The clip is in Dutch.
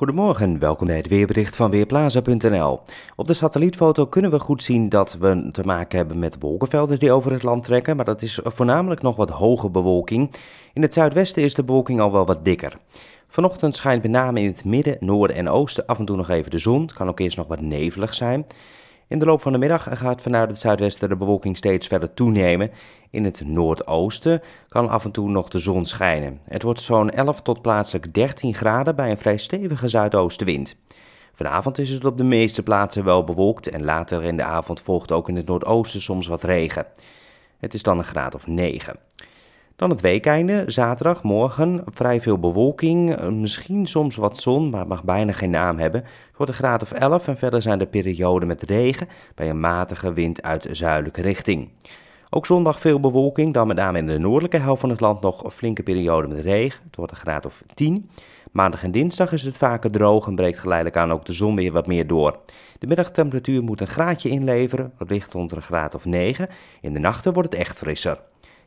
Goedemorgen, welkom bij het weerbericht van Weerplaza.nl. Op de satellietfoto kunnen we goed zien dat we te maken hebben met wolkenvelden die over het land trekken, maar dat is voornamelijk nog wat hoge bewolking. In het zuidwesten is de bewolking al wel wat dikker. Vanochtend schijnt met name in het midden, noorden en oosten af en toe nog even de zon. Het kan ook eerst nog wat nevelig zijn. In de loop van de middag gaat vanuit het zuidwesten de bewolking steeds verder toenemen. In het noordoosten kan af en toe nog de zon schijnen. Het wordt zo'n 11 tot plaatselijk 13 graden bij een vrij stevige zuidoostenwind. Vanavond is het op de meeste plaatsen wel bewolkt en later in de avond volgt ook in het noordoosten soms wat regen. Het is dan een graad of 9. Dan het weekeinde, zaterdagmorgen, vrij veel bewolking, eh, misschien soms wat zon, maar het mag bijna geen naam hebben. Het wordt een graad of 11 en verder zijn de perioden met regen bij een matige wind uit zuidelijke richting. Ook zondag veel bewolking, dan met name in de noordelijke helft van het land nog een flinke periode met regen. Het wordt een graad of 10. Maandag en dinsdag is het vaker droog en breekt geleidelijk aan ook de zon weer wat meer door. De middagtemperatuur moet een graadje inleveren, ligt onder een graad of 9. In de nachten wordt het echt frisser.